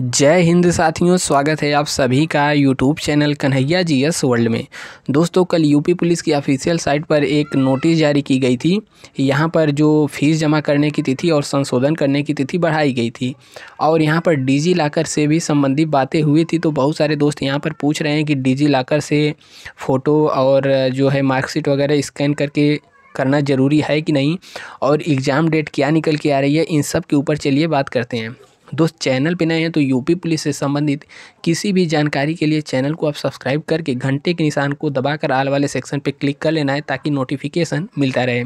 जय हिंद साथियों स्वागत है आप सभी का YouTube channel Kanhaiya ji S world में दोस्तों कल यूपी पुलिस की ऑफिशियल साइट पर एक नोटिस जारी की गई थी यहाँ पर जो फीस जमा करने की तिथि और संशोधन करने की तिथि बढ़ाई गई थी और यहाँ पर डिजी लाकर से भी संबंधित बातें हुई थी तो बहुत सारे दोस्त यहाँ पर पूछ रहे हैं कि डिजी लॉकर से फ़ोटो और जो है मार्कशीट वगैरह स्कैन करके करना ज़रूरी है कि नहीं और एग्ज़ाम डेट क्या निकल के आ रही है इन सब के ऊपर चलिए बात करते हैं दोस्त चैनल पर नए हैं तो यूपी पुलिस से संबंधित किसी भी जानकारी के लिए चैनल को आप सब्सक्राइब करके घंटे के निशान को दबाकर आल वाले सेक्शन पर क्लिक कर लेना है ताकि नोटिफिकेशन मिलता रहे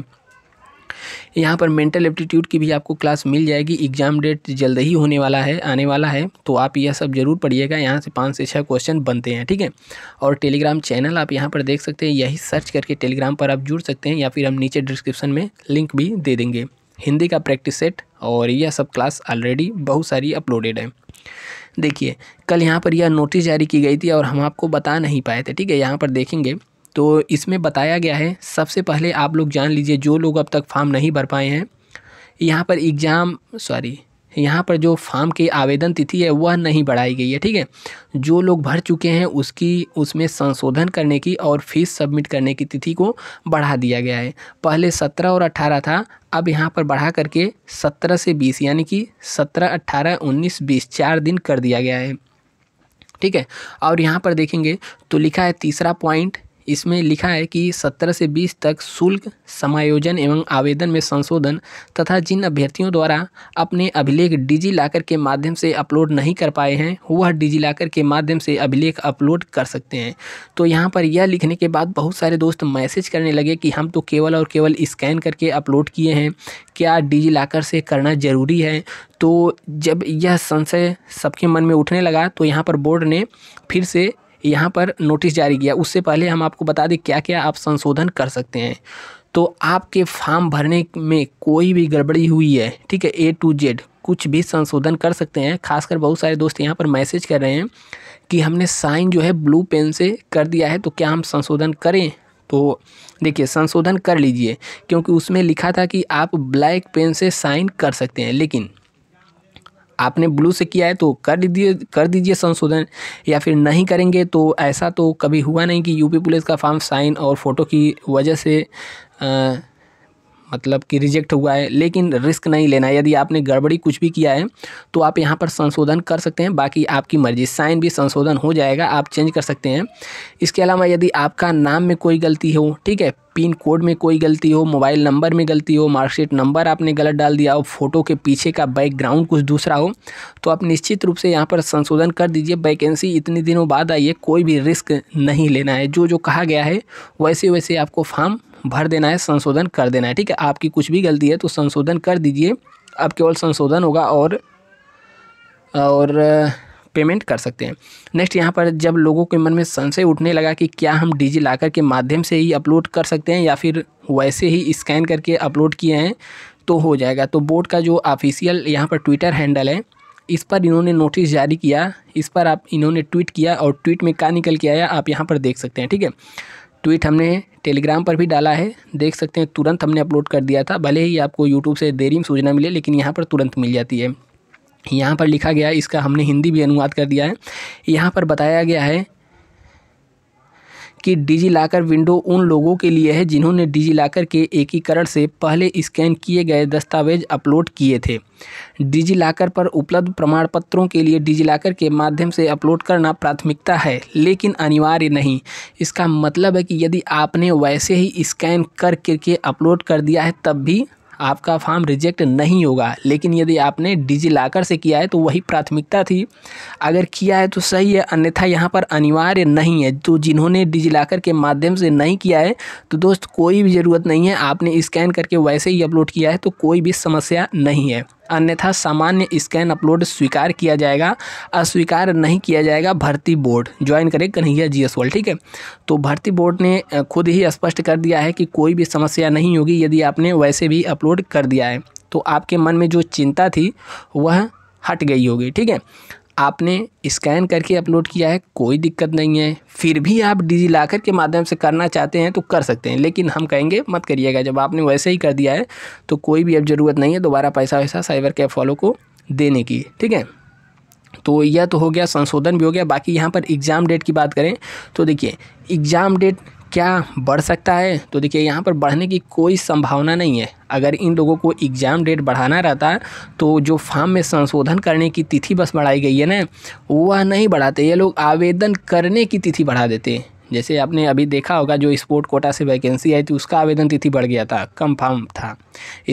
यहाँ पर मेंटल एप्टीट्यूड की भी आपको क्लास मिल जाएगी एग्ज़ाम डेट जल्द ही होने वाला है आने वाला है तो आप यह सब जरूर पढ़िएगा यहाँ से पाँच से छः क्वेश्चन बनते हैं ठीक है और टेलीग्राम चैनल आप यहाँ पर देख सकते हैं यही सर्च करके टेलीग्राम पर आप जुड़ सकते हैं या फिर हम नीचे डिस्क्रिप्शन में लिंक भी दे देंगे हिंदी का प्रैक्टिस सेट और यह सब क्लास ऑलरेडी बहुत सारी अपलोडेड है देखिए कल यहाँ पर यह नोटिस जारी की गई थी और हम आपको बता नहीं पाए थे ठीक है यहाँ पर देखेंगे तो इसमें बताया गया है सबसे पहले आप लोग जान लीजिए जो लोग अब तक फॉर्म नहीं भर पाए हैं यहाँ पर एग्ज़ाम सॉरी यहाँ पर जो फार्म की आवेदन तिथि है वह नहीं बढ़ाई गई है ठीक है जो लोग भर चुके हैं उसकी उसमें संशोधन करने की और फीस सबमिट करने की तिथि को बढ़ा दिया गया है पहले सत्रह और अट्ठारह था अब यहाँ पर बढ़ा करके सत्रह से बीस यानी कि सत्रह अट्ठारह उन्नीस बीस चार दिन कर दिया गया है ठीक है और यहाँ पर देखेंगे तो लिखा है तीसरा पॉइंट इसमें लिखा है कि 17 से 20 तक शुल्क समायोजन एवं आवेदन में संशोधन तथा जिन अभ्यर्थियों द्वारा अपने अभिलेख डिजी लॉकर के माध्यम से अपलोड नहीं कर पाए हैं वह डिजी लॉकर के माध्यम से अभिलेख अपलोड कर सकते हैं तो यहाँ पर यह लिखने के बाद बहुत सारे दोस्त मैसेज करने लगे कि हम तो केवल और केवल स्कैन करके अपलोड किए हैं क्या डिजी लॉकर से करना ज़रूरी है तो जब यह संशय सबके मन में उठने लगा तो यहाँ पर बोर्ड ने फिर से यहाँ पर नोटिस जारी किया उससे पहले हम आपको बता दें क्या क्या आप संशोधन कर सकते हैं तो आपके फॉर्म भरने में कोई भी गड़बड़ी हुई है ठीक है ए टू जेड कुछ भी संशोधन कर सकते हैं खासकर बहुत सारे दोस्त यहाँ पर मैसेज कर रहे हैं कि हमने साइन जो है ब्लू पेन से कर दिया है तो क्या हम संशोधन करें तो देखिए संशोधन कर लीजिए क्योंकि उसमें लिखा था कि आप ब्लैक पेन से साइन कर सकते हैं लेकिन आपने ब्लू से किया है तो कर दीजिए कर दीजिए संशोधन या फिर नहीं करेंगे तो ऐसा तो कभी हुआ नहीं कि यूपी पुलिस का फॉर्म साइन और फ़ोटो की वजह से आ, मतलब कि रिजेक्ट हुआ है लेकिन रिस्क नहीं लेना यदि आपने गड़बड़ी कुछ भी किया है तो आप यहाँ पर संशोधन कर सकते हैं बाकी आपकी मर्जी साइन भी संशोधन हो जाएगा आप चेंज कर सकते हैं इसके अलावा यदि आपका नाम में कोई गलती हो ठीक है पिन कोड में कोई गलती हो मोबाइल नंबर में गलती हो मार्कशीट नंबर आपने गलत डाल दिया हो फोटो के पीछे का बैकग्राउंड कुछ दूसरा हो तो आप निश्चित रूप से यहाँ पर संशोधन कर दीजिए वैकेंसी इतने दिनों बाद आई है कोई भी रिस्क नहीं लेना है जो जो कहा गया है वैसे वैसे आपको फॉर्म भर देना है संशोधन कर देना है ठीक है आपकी कुछ भी गलती है तो संशोधन कर दीजिए अब केवल संशोधन होगा और और पेमेंट कर सकते हैं नेक्स्ट यहाँ पर जब लोगों के मन में संशय उठने लगा कि क्या हम डिजी लाकर के माध्यम से ही अपलोड कर सकते हैं या फिर वैसे ही स्कैन करके अपलोड किए हैं तो हो जाएगा तो बोर्ड का जो ऑफिशियल यहाँ पर ट्विटर हैंडल है इस पर इन्होंने नोटिस जारी किया इस पर आप इन्होंने ट्वीट किया और ट्वीट में क्या निकल के आया आप यहाँ पर देख सकते हैं ठीक है ट्वीट हमने टेलीग्राम पर भी डाला है देख सकते हैं तुरंत हमने अपलोड कर दिया था भले ही आपको यूट्यूब से देरी में सूचना मिले लेकिन यहाँ पर तुरंत मिल जाती है यहाँ पर लिखा गया है इसका हमने हिंदी भी अनुवाद कर दिया है यहाँ पर बताया गया है कि डिजी लॉकर विंडो उन लोगों के लिए है जिन्होंने डिजी लॉकर के एकीकरण से पहले स्कैन किए गए दस्तावेज अपलोड किए थे डिजी लॉकर पर उपलब्ध प्रमाण पत्रों के लिए डिजी लॉकर के माध्यम से अपलोड करना प्राथमिकता है लेकिन अनिवार्य नहीं इसका मतलब है कि यदि आपने वैसे ही स्कैन करके अपलोड कर दिया है तब भी आपका फॉर्म रिजेक्ट नहीं होगा लेकिन यदि आपने डिजी लॉकर से किया है तो वही प्राथमिकता थी अगर किया है तो सही है अन्यथा यहाँ पर अनिवार्य नहीं है तो जिन्होंने डिजी लॉकर के माध्यम से नहीं किया है तो दोस्त कोई भी ज़रूरत नहीं है आपने स्कैन करके वैसे ही अपलोड किया है तो कोई भी समस्या नहीं है अन्यथा सामान्य स्कैन अपलोड स्वीकार किया जाएगा अस्वीकार नहीं किया जाएगा भर्ती बोर्ड ज्वाइन करें कन्हैया जी एस ठीक है तो भर्ती बोर्ड ने खुद ही स्पष्ट कर दिया है कि कोई भी समस्या नहीं होगी यदि आपने वैसे भी अपलोड कर दिया है तो आपके मन में जो चिंता थी वह हट गई होगी ठीक है आपने स्कैन करके अपलोड किया है कोई दिक्कत नहीं है फिर भी आप डिजी लॉकर के माध्यम से करना चाहते हैं तो कर सकते हैं लेकिन हम कहेंगे मत करिएगा जब आपने वैसे ही कर दिया है तो कोई भी अब ज़रूरत नहीं है दोबारा पैसा वैसा साइबर कैफ़ वालों को देने की ठीक है तो यह तो हो गया संशोधन भी हो गया बाकी यहाँ पर एग्ज़ाम डेट की बात करें तो देखिए एग्ज़ाम डेट क्या बढ़ सकता है तो देखिए यहाँ पर बढ़ने की कोई संभावना नहीं है अगर इन लोगों को एग्ज़ाम डेट बढ़ाना रहता तो जो फार्म में संशोधन करने की तिथि बस बढ़ाई गई है ना वह नहीं बढ़ाते ये लोग आवेदन करने की तिथि बढ़ा देते हैं जैसे आपने अभी देखा होगा जो स्पोर्ट कोटा से वैकेंसी आई थी उसका आवेदन तिथि बढ़ गया था कम फार्म था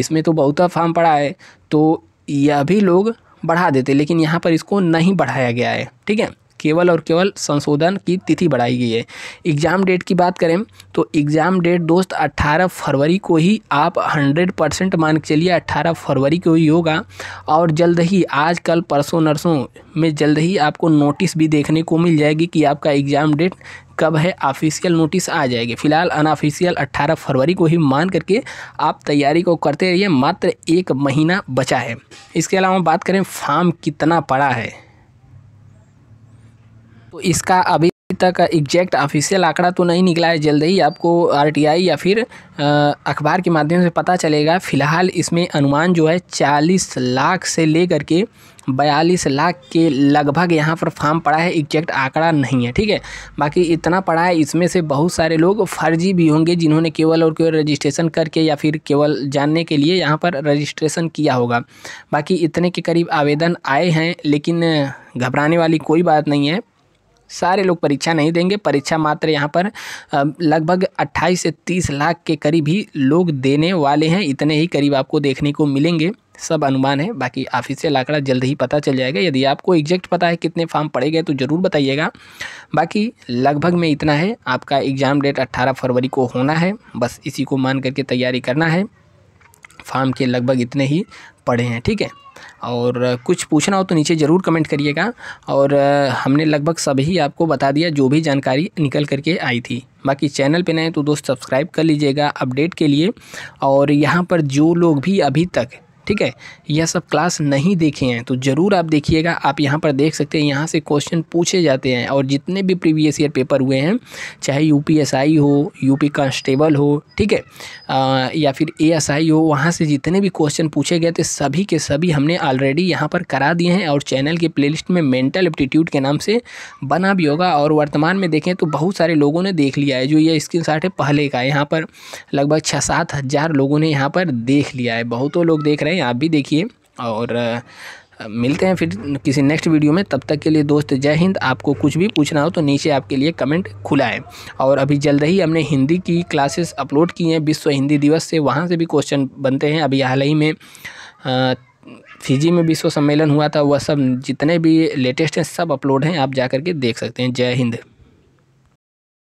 इसमें तो बहुत फार्म पड़ा है तो यह भी लोग बढ़ा देते लेकिन यहाँ पर इसको नहीं बढ़ाया गया है ठीक है केवल और केवल संशोधन की तिथि बढ़ाई गई है एग्ज़ाम डेट की बात करें तो एग्ज़ाम डेट दोस्त 18 फरवरी को ही आप 100 परसेंट मान के चलिए 18 फरवरी को ही होगा और जल्द ही आज कल परसों नरसों में जल्द ही आपको नोटिस भी देखने को मिल जाएगी कि आपका एग्ज़ाम डेट कब है ऑफिशियल नोटिस आ जाएगी फिलहाल अनऑफिशियल 18 फरवरी को ही मान करके आप तैयारी को करते रहिए मात्र एक महीना बचा है इसके अलावा बात करें फार्म कितना पड़ा है तो इसका अभी तक एग्जैक्ट ऑफिशियल आंकड़ा तो नहीं निकला है जल्द ही आपको आरटीआई या फिर अखबार के माध्यम से पता चलेगा फिलहाल इसमें अनुमान जो है चालीस लाख से लेकर के बयालीस लाख के लगभग यहाँ पर फॉर्म पड़ा है एग्जैक्ट आंकड़ा नहीं है ठीक है बाकी इतना पड़ा है इसमें से बहुत सारे लोग फर्जी भी होंगे जिन्होंने केवल और केवल रजिस्ट्रेशन करके या फिर केवल जानने के लिए यहाँ पर रजिस्ट्रेशन किया होगा बाकी इतने के करीब आवेदन आए हैं लेकिन घबराने वाली कोई बात नहीं है सारे लोग परीक्षा नहीं देंगे परीक्षा मात्र यहाँ पर लगभग 28 से 30 लाख के करीब ही लोग देने वाले हैं इतने ही करीब आपको देखने को मिलेंगे सब अनुमान है बाकी ऑफिशियल आंकड़ा जल्द ही पता चल जाएगा यदि आपको एग्जैक्ट पता है कितने फॉर्म पड़े गए तो ज़रूर बताइएगा बाकी लगभग में इतना है आपका एग्ज़ाम डेट 18 फरवरी को होना है बस इसी को मान करके तैयारी करना है फॉर्म के लगभग इतने ही पड़े हैं ठीक है और कुछ पूछना हो तो नीचे ज़रूर कमेंट करिएगा और हमने लगभग सभी आपको बता दिया जो भी जानकारी निकल करके आई थी बाकी चैनल पे नए तो दोस्त सब्सक्राइब कर लीजिएगा अपडेट के लिए और यहाँ पर जो लोग भी अभी तक ठीक है यह सब क्लास नहीं देखे हैं तो ज़रूर आप देखिएगा आप यहाँ पर देख सकते हैं यहाँ से क्वेश्चन पूछे जाते हैं और जितने भी प्रीवियस ईयर पेपर हुए हैं चाहे यू हो यू कांस्टेबल हो ठीक है या फिर ए हो वहाँ से जितने भी क्वेश्चन पूछे गए थे सभी के सभी हमने ऑलरेडी यहाँ पर करा दिए हैं और चैनल के प्ले में मेंटल एप्टीट्यूड के नाम से बना भी होगा और वर्तमान में देखें तो बहुत सारे लोगों ने देख लिया है जो ये स्क्रीन है पहले का यहाँ पर लगभग छः सात हज़ार लोगों ने यहाँ पर देख लिया है बहुतों लोग देख रहे हैं हैं आप भी देखिए और मिलते हैं फिर किसी नेक्स्ट वीडियो में तब तक के लिए दोस्त जय हिंद आपको कुछ भी पूछना हो तो नीचे आपके लिए कमेंट खुला है और अभी जल्द ही हमने हिंदी की क्लासेस अपलोड की हैं विश्व हिंदी दिवस से वहाँ से भी क्वेश्चन बनते हैं अभी हाल ही में फिजी में विश्व सम्मेलन हुआ था वह सब जितने भी लेटेस्ट हैं सब अपलोड हैं आप जा के देख सकते हैं जय हिंद